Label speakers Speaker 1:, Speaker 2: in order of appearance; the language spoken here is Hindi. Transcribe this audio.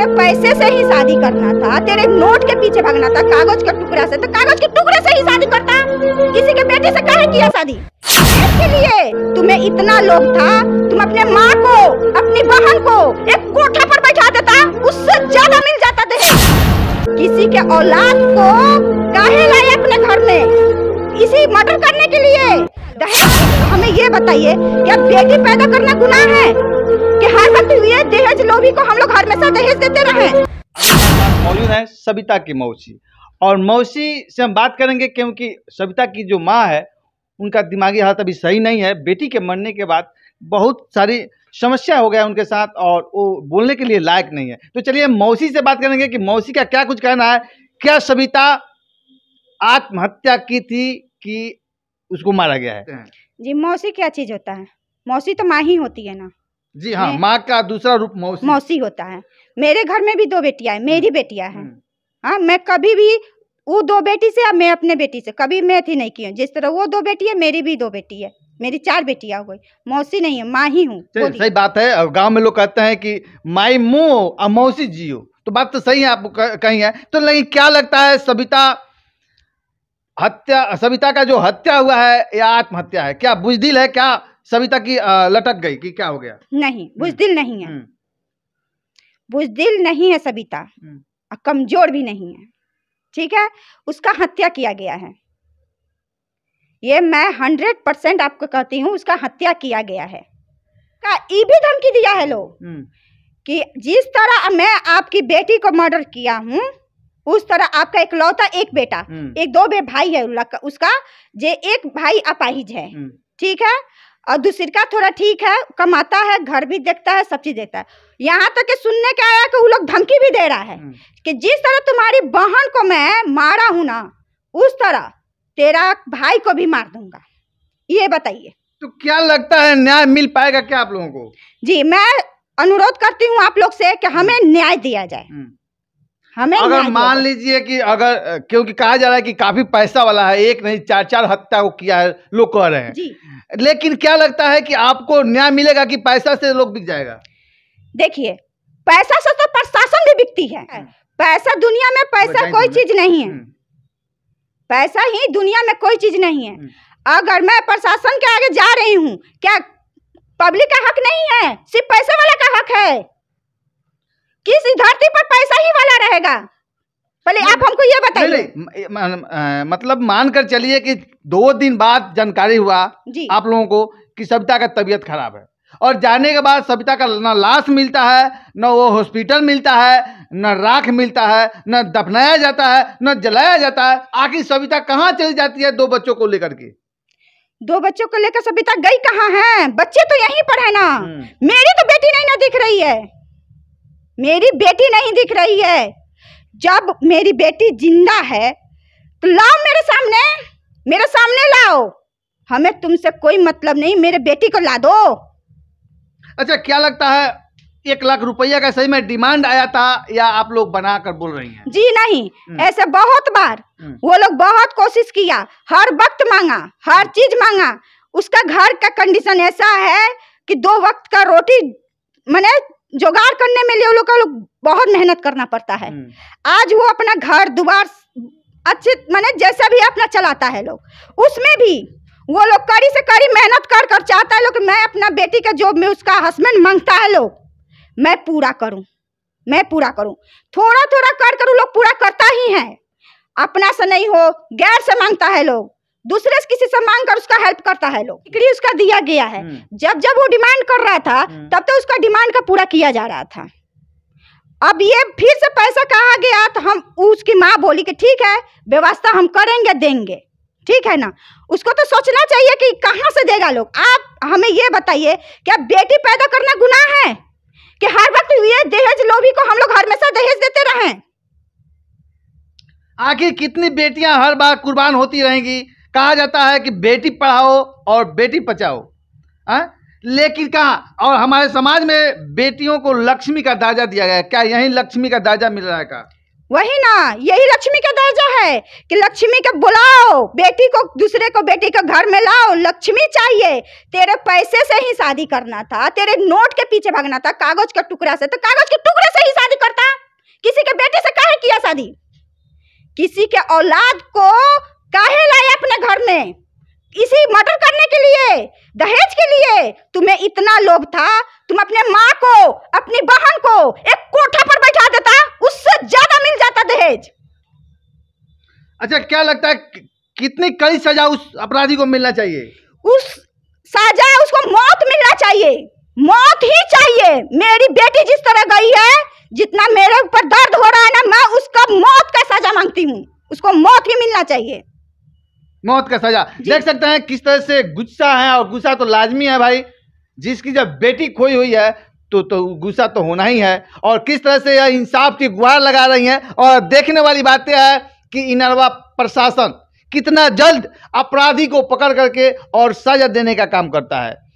Speaker 1: तेरे पैसे से ही शादी करना था तेरे नोट के पीछे भागना था कागज के टुकड़ा से तो कागज के टुकड़े से ही शादी करता किसी के बेटे से कहा किया शादी लिए तुम्हें इतना लोभ था तुम अपने माँ को अपनी बहन को एक कोठा पर बैठा देता उससे ज्यादा मिल जाता थे किसी के औलाद को कहे लाए अपने घर में इसी मर्डर करने के लिए हमें ये बताइए क्या बेटी पैदा करना गुनाह है हार दहेज लोभी को हम लोग दहेज देते रहे
Speaker 2: मौजूद है सविता की मौसी और मौसी से हम बात करेंगे क्योंकि सविता की जो माँ है उनका दिमागी हालत अभी सही नहीं है बेटी के मरने के बाद बहुत सारी समस्या हो गया उनके साथ और वो बोलने के लिए लायक नहीं है तो चलिए मौसी से बात करेंगे कि मौसी का क्या कुछ कहना है क्या सविता आत्महत्या की थी कि उसको मारा गया है
Speaker 1: जी मौसी क्या चीज़ होता है मौसी तो माँ ही होती है ना
Speaker 2: जी हाँ माँ का दूसरा रूप मौसी मौसी
Speaker 1: होता है मेरे घर में भी दो बेटियां है मेरी हम्म, बेटियां हैं हम्म। हाँ मैं कभी भी वो दो बेटी से मैं अपने बेटी से कभी मैं थी नहीं की हूँ जिस तरह वो दो बेटी है मेरी भी दो बेटी है मेरी चार बेटियां हो गई
Speaker 2: मौसी नहीं है माँ ही हूँ सही बात है गाँव में लोग कहते हैं कि माई मो और मौसी जियो तो बात तो सही है आप कही है तो लेकिन क्या लगता है सविता हत्या सविता का जो हत्या हुआ है या आत्महत्या है क्या बुजदिल है क्या सविता की आ, लटक गई कि क्या हो गया नहीं बुजदिल हम्म। नहीं है बुजदिल
Speaker 1: हम्म। नहीं है सविता हम्म। और कमजोर भी नहीं है ठीक है उसका हत्या किया गया है ये मैं हंड्रेड परसेंट आपको कहती हूँ उसका हत्या किया गया है का ये भी धमकी दिया है लोग कि जिस तरह मैं आपकी बेटी को मर्डर किया हूँ उस तरह आपका एक लौता एक बेटा एक दो बे भाई है उसका जे एक भाई अपाहिज है ठीक है और दूसरी का थोड़ा ठीक है कमाता है घर भी देखता है सब चीज़ देखता है यहाँ तक कि सुनने के आया कि वो लोग धमकी भी दे रहा है हम्म। कि जिस तरह तुम्हारी बहन को मैं मारा हूँ ना उस तरह तेरा भाई को भी मार दूंगा ये बताइए तो क्या लगता है
Speaker 2: न्याय मिल पाएगा क्या आप लोगों को
Speaker 1: जी मैं अनुरोध करती हूँ आप लोग से कि हमें हम्म। न्याय दिया जाए हम्म।
Speaker 2: हमें अगर मान लीजिए कि अगर क्योंकि कहा जा रहा है कि काफी पैसा वाला है एक नहीं चार चार हत्या वो किया है लोग कह रहे हैं जी। लेकिन क्या लगता है कि आपको न्याय मिलेगा कि पैसा से लोग बिक जाएगा देखिए पैसा से तो
Speaker 1: प्रशासन भी बिकती है हाँ। पैसा दुनिया में पैसा कोई चीज नहीं है हम्म। पैसा ही दुनिया में कोई चीज नहीं है हम्म। अगर मैं प्रशासन के आगे जा रही हूँ क्या पब्लिक का हक नहीं है सिर्फ पैसा वाला का हक है किस धरती पर पैसा ही वाला रहेगा पहले आप हमको ये
Speaker 2: बताइए मतलब मानकर चलिए कि दो दिन बाद जानकारी हुआ आप लोगों को कि सविता का तबीयत खराब है और जाने के बाद सविता का ना लाश मिलता है न वो हॉस्पिटल मिलता है न राख मिलता है न दफनाया जाता है न जलाया जाता है आखिर सविता कहाँ चली जाती है दो बच्चों को लेकर के दो बच्चों को लेकर सविता गई कहाँ है
Speaker 1: बच्चे तो यहीं पर है ना हम्म। मेरी तो बेटी नहीं ना दिख रही है मेरी बेटी नहीं दिख रही है जब मेरी बेटी जिंदा है तो लाओ मेरे सामने मेरे सामने लाओ हमें तुमसे कोई मतलब नहीं मेरे बेटी को ला
Speaker 2: दो अच्छा क्या लगता है एक लाख रुपया का सही में डिमांड आया था या आप लोग बना कर बोल रही हैं जी नहीं हम्म। ऐसे बहुत बार हम्म। वो लोग बहुत
Speaker 1: कोशिश किया हर वक्त मांगा हर चीज मांगा उसका घर का कंडीशन ऐसा है कि दो वक्त का रोटी मैंने जोगाड़ करने में लिए लोग का लोग बहुत मेहनत करना पड़ता है हम्म। आज वो अपना घर द्वार अच्छे माने जैसा भी अपना चलाता है लोग उसमें भी वो लोग कड़ी से कड़ी मेहनत कर कर चाहता है लोग मैं अपना बेटी का जॉब में उसका हस्बैंड मांगता है लोग मैं पूरा करूं मैं पूरा करूं थोड़ा थोड़ा कर कर लोग पूरा करता ही है अपना से नहीं हो गैर से मांगता है लोग दूसरे से किसी से मांग कर उसका हेल्प करता है लोग उसका दिया गया है हम्म। जब जब वो डिमांड कर रहा था हम्म। तब तो उसका डिमांड का पूरा किया जा रहा था अब ये फिर से पैसा कहा गया तो हम उसकी माँ बोली कि ठीक है व्यवस्था हम करेंगे देंगे ठीक है ना उसको तो सोचना चाहिए कि कहाँ से देगा लोग आप हमें ये बताइए कि क्या बेटी पैदा करना गुनाह है कि हर वक्त ये दहेज लोभी को हम लोग
Speaker 2: हमेशा दहेज देते रहें आखिर कितनी बेटियां हर बार कुर्बान होती रहेंगी कहा जाता है कि बेटी पढ़ाओ और बेटी बचाओ लेकिन कहा और हमारे समाज में बेटियों को लक्ष्मी का दर्जा दिया गया क्या यही लक्ष्मी का दर्जा मिल रहा है का? वही ना यही लक्ष्मी का दर्जा है कि लक्ष्मी का
Speaker 1: बुलाओ बेटी को दूसरे को बेटी का घर में लाओ लक्ष्मी चाहिए तेरे पैसे से ही शादी करना था तेरे नोट के पीछे भागना था कागज का टुकड़ा से तो कागज के टुकड़े से ही शादी करता किसी के बेटे से कहा किया शादी किसी के औलाद को काहे लाए अपने घर में इसी मर्डर करने के लिए दहेज के लिए तुम्हें इतना लोभ था तुम अपने माँ को अपनी बहन को एक कोठा पर बैठा
Speaker 2: देता उससे ज्यादा मिल जाता दहेज अच्छा क्या लगता है कितनी कड़ी सजा उस अपराधी को मिलना चाहिए उस सजा उसको मौत
Speaker 1: मिलना चाहिए मौत ही चाहिए मेरी बेटी जिस तरह गई है जितना मेरे ऊपर दर्द हो रहा है ना मैं उसका मौत का सजा मांगती हूँ उसको मौत ही मिलना चाहिए
Speaker 2: मौत का सजा देख सकते हैं किस तरह से गुस्सा है और गुस्सा तो लाजमी है भाई जिसकी जब बेटी खोई हुई है तो तो गुस्सा तो होना ही है और किस तरह से यह इंसाफ की गुहार लगा रही हैं और देखने वाली बात यह है कि इनरवा प्रशासन कितना जल्द अपराधी को पकड़ करके और सजा देने का काम करता है